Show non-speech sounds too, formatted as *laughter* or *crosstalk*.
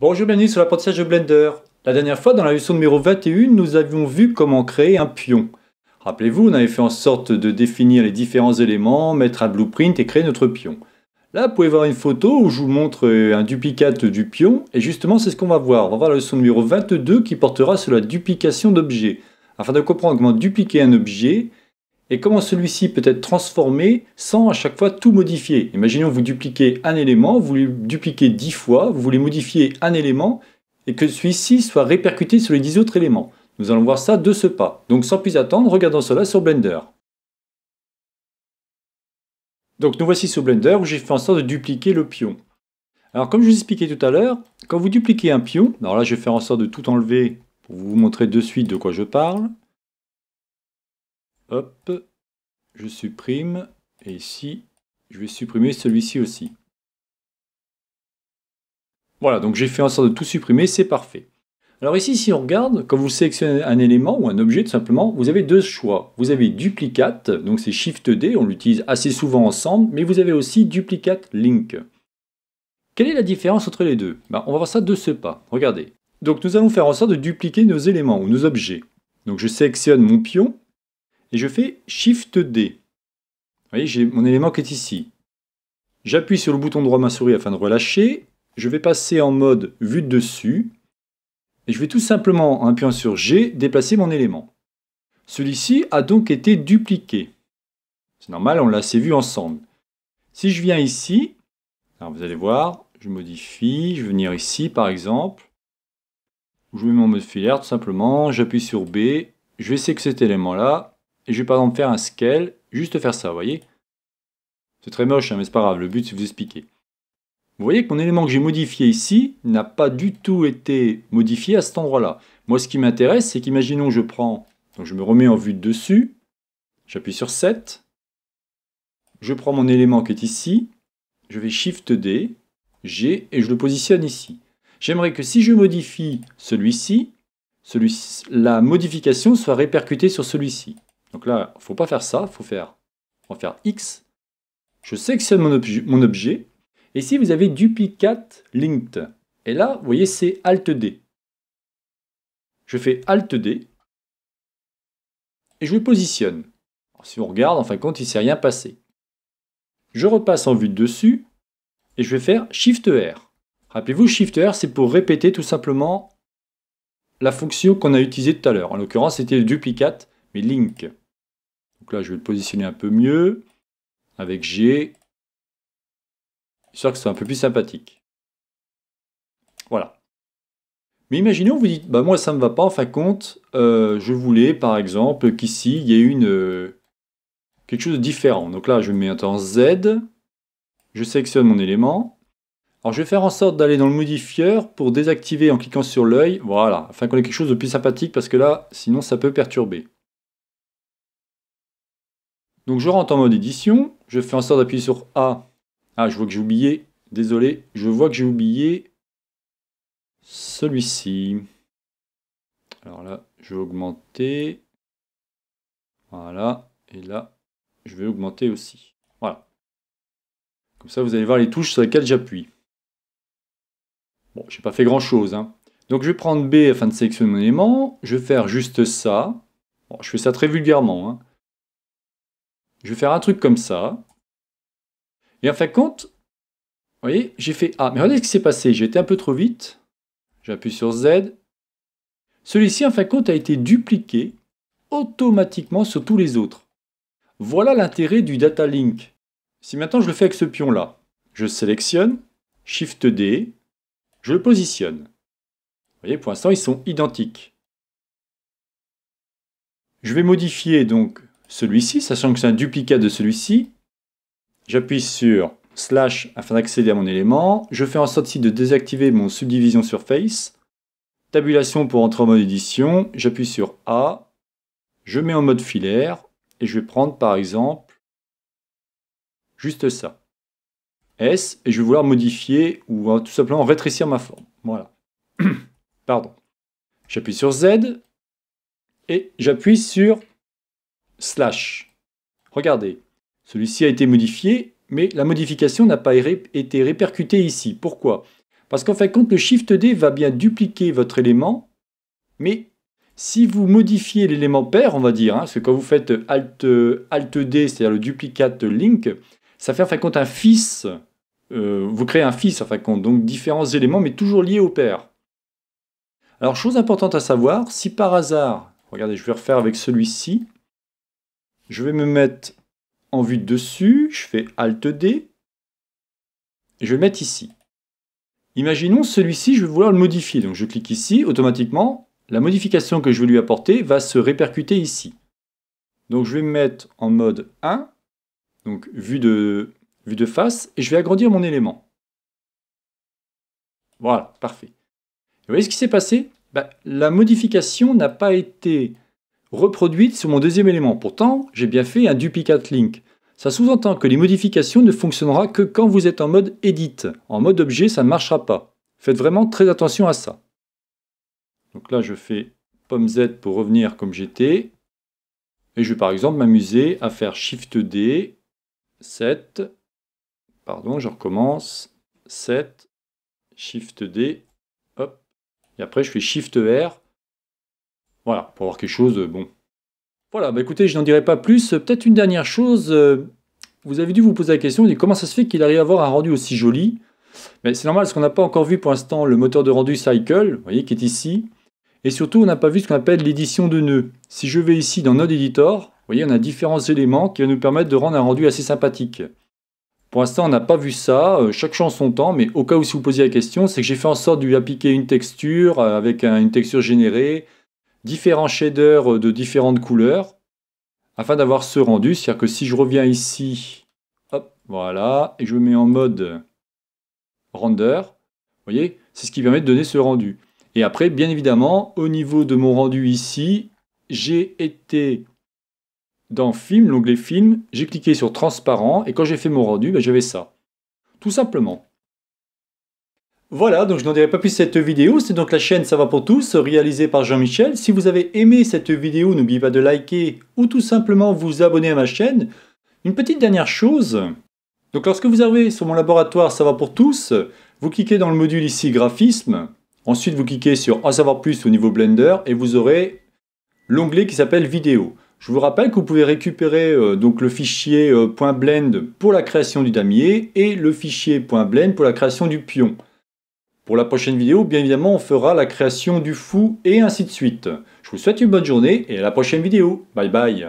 Bonjour, bienvenue sur l'apprentissage de Blender. La dernière fois, dans la leçon numéro 21, nous avions vu comment créer un pion. Rappelez-vous, on avait fait en sorte de définir les différents éléments, mettre un blueprint et créer notre pion. Là, vous pouvez voir une photo où je vous montre euh, un duplicate du pion, et justement, c'est ce qu'on va voir. On va voir la leçon numéro 22 qui portera sur la duplication d'objets. Afin de comprendre comment dupliquer un objet, et comment celui-ci peut être transformé sans à chaque fois tout modifier. Imaginons vous dupliquez un élément, vous le dupliquez dix fois, vous voulez modifier un élément et que celui-ci soit répercuté sur les dix autres éléments. Nous allons voir ça de ce pas. Donc sans plus attendre, regardons cela sur Blender. Donc nous voici sur Blender où j'ai fait en sorte de dupliquer le pion. Alors comme je vous expliquais tout à l'heure, quand vous dupliquez un pion, alors là je vais faire en sorte de tout enlever pour vous montrer de suite de quoi je parle. Hop, je supprime. Et ici, je vais supprimer celui-ci aussi. Voilà, donc j'ai fait en sorte de tout supprimer, c'est parfait. Alors ici, si on regarde, quand vous sélectionnez un élément ou un objet tout simplement, vous avez deux choix. Vous avez duplicate, donc c'est Shift D, on l'utilise assez souvent ensemble, mais vous avez aussi duplicate link. Quelle est la différence entre les deux ben, On va voir ça de ce pas. Regardez. Donc nous allons faire en sorte de dupliquer nos éléments ou nos objets. Donc je sélectionne mon pion, et je fais Shift D. Vous voyez, j'ai mon élément qui est ici. J'appuie sur le bouton droit de ma souris afin de relâcher. Je vais passer en mode vue de dessus. Et je vais tout simplement, en appuyant sur G, déplacer mon élément. Celui-ci a donc été dupliqué. C'est normal, on l'a assez vu ensemble. Si je viens ici, alors vous allez voir, je modifie, je vais venir ici par exemple. Je mets mon mode filaire tout simplement, j'appuie sur B, je vais sélectionner cet élément-là, et je vais par exemple faire un scale, juste faire ça, vous voyez C'est très moche, hein, mais c'est pas grave, le but c'est de vous expliquer. Vous voyez que mon élément que j'ai modifié ici n'a pas du tout été modifié à cet endroit-là. Moi, ce qui m'intéresse, c'est qu'imaginons je prends, donc je me remets en vue de dessus, j'appuie sur 7, je prends mon élément qui est ici, je vais Shift D, G, et je le positionne ici. J'aimerais que si je modifie celui-ci, la modification soit répercutée sur celui-ci. Donc là, il ne faut pas faire ça, il faut faire, faire X. Je sélectionne mon, objet. Et ici, vous avez duplicate linked. Et là, vous voyez, c'est Alt D. Je fais Alt D. Et je le positionne. si on regarde, en fin de compte, il ne s'est rien passé. Je repasse en vue dessus. Et je vais faire Shift R. Rappelez-vous, Shift R, c'est pour répéter tout simplement la fonction qu'on a utilisée tout à l'heure. En l'occurrence, c'était le duplicate link. Donc là, je vais le positionner un peu mieux avec G, histoire que ce soit un peu plus sympathique. Voilà. Mais imaginons vous dites, bah moi ça ne me va pas, en fin de compte, euh, je voulais par exemple qu'ici il y ait une, euh, quelque chose de différent. Donc là, je mets un temps Z, je sélectionne mon élément. Alors je vais faire en sorte d'aller dans le modifieur pour désactiver en cliquant sur l'œil, voilà, afin qu'on ait quelque chose de plus sympathique parce que là, sinon ça peut perturber. Donc je rentre en mode édition, je fais en sorte d'appuyer sur A. Ah, je vois que j'ai oublié, désolé, je vois que j'ai oublié celui-ci. Alors là, je vais augmenter. Voilà, et là, je vais augmenter aussi. Voilà. Comme ça, vous allez voir les touches sur lesquelles j'appuie. Bon, n'ai pas fait grand-chose. Hein. Donc je vais prendre B afin de sélectionner mon élément. Je vais faire juste ça. Bon, je fais ça très vulgairement. Hein. Je vais faire un truc comme ça. Et en fin de compte, vous voyez, j'ai fait A. Mais regardez ce qui s'est passé. J'ai été un peu trop vite. J'appuie sur Z. Celui-ci, en fin de compte, a été dupliqué automatiquement sur tous les autres. Voilà l'intérêt du data link. Si maintenant je le fais avec ce pion-là, je sélectionne, Shift D, je le positionne. Vous voyez, pour l'instant, ils sont identiques. Je vais modifier donc celui-ci, sachant que c'est un duplicat de celui-ci. J'appuie sur slash afin d'accéder à mon élément. Je fais en sorte de désactiver mon subdivision surface. Tabulation pour entrer en mode édition. J'appuie sur A. Je mets en mode filaire. Et je vais prendre par exemple juste ça. S. Et je vais vouloir modifier ou euh, tout simplement rétrécir ma forme. Voilà. *clears throat* Pardon. J'appuie sur Z. Et j'appuie sur slash. Regardez, celui-ci a été modifié, mais la modification n'a pas été répercutée ici. Pourquoi Parce qu'en fait, compte le Shift D va bien dupliquer votre élément, mais si vous modifiez l'élément pair, on va dire, hein, parce que quand vous faites Alt, D, c'est-à-dire le duplicate link, ça fait en fin de compte un fils, euh, vous créez un fils en fin de compte, donc différents éléments, mais toujours liés au pair. Alors, chose importante à savoir, si par hasard, regardez, je vais refaire avec celui-ci, je vais me mettre en vue dessus, je fais Alt D, et je vais le mettre ici. Imaginons celui-ci, je vais vouloir le modifier, donc je clique ici, automatiquement, la modification que je vais lui apporter va se répercuter ici. Donc je vais me mettre en mode 1, donc vue de, vue de face, et je vais agrandir mon élément. Voilà, parfait. Vous voyez ce qui s'est passé bah, La modification n'a pas été reproduite sur mon deuxième élément. Pourtant, j'ai bien fait un duplicate link. Ça sous-entend que les modifications ne fonctionnera que quand vous êtes en mode edit. En mode objet, ça ne marchera pas. Faites vraiment très attention à ça. Donc là, je fais pomme Z pour revenir comme j'étais. Et je vais par exemple m'amuser à faire Shift D, 7, pardon, je recommence, 7, Shift D, hop. Et après, je fais Shift R voilà, pour avoir quelque chose de euh, bon. Voilà, bah écoutez, je n'en dirai pas plus. Peut-être une dernière chose. Euh, vous avez dû vous poser la question comment ça se fait qu'il arrive à avoir un rendu aussi joli. Mais c'est normal, parce qu'on n'a pas encore vu pour l'instant le moteur de rendu Cycle, vous voyez, qui est ici. Et surtout, on n'a pas vu ce qu'on appelle l'édition de nœuds. Si je vais ici dans Node Editor, vous voyez, on a différents éléments qui vont nous permettre de rendre un rendu assez sympathique. Pour l'instant, on n'a pas vu ça, euh, chaque champ son temps, mais au cas où si vous posiez la question, c'est que j'ai fait en sorte de lui appliquer une texture avec une texture générée, différents shaders euh, de différentes couleurs afin d'avoir ce rendu. C'est-à-dire que si je reviens ici, hop, voilà, et je me mets en mode render, vous voyez, c'est ce qui permet de donner ce rendu. Et après, bien évidemment, au niveau de mon rendu ici, j'ai été dans Film, l'onglet Film, j'ai cliqué sur Transparent, et quand j'ai fait mon rendu, ben, j'avais ça. Tout simplement. Voilà, donc je n'en dirai pas plus cette vidéo, c'est donc la chaîne Ça va pour tous, réalisée par Jean-Michel. Si vous avez aimé cette vidéo, n'oubliez pas de liker ou tout simplement vous abonner à ma chaîne. Une petite dernière chose, donc lorsque vous arrivez sur mon laboratoire Ça va pour tous, vous cliquez dans le module ici Graphisme, ensuite vous cliquez sur En savoir plus au niveau Blender et vous aurez l'onglet qui s'appelle Vidéo. Je vous rappelle que vous pouvez récupérer euh, donc le fichier euh, .blend pour la création du damier et le fichier .blend pour la création du pion. Pour la prochaine vidéo, bien évidemment, on fera la création du fou et ainsi de suite. Je vous souhaite une bonne journée et à la prochaine vidéo. Bye bye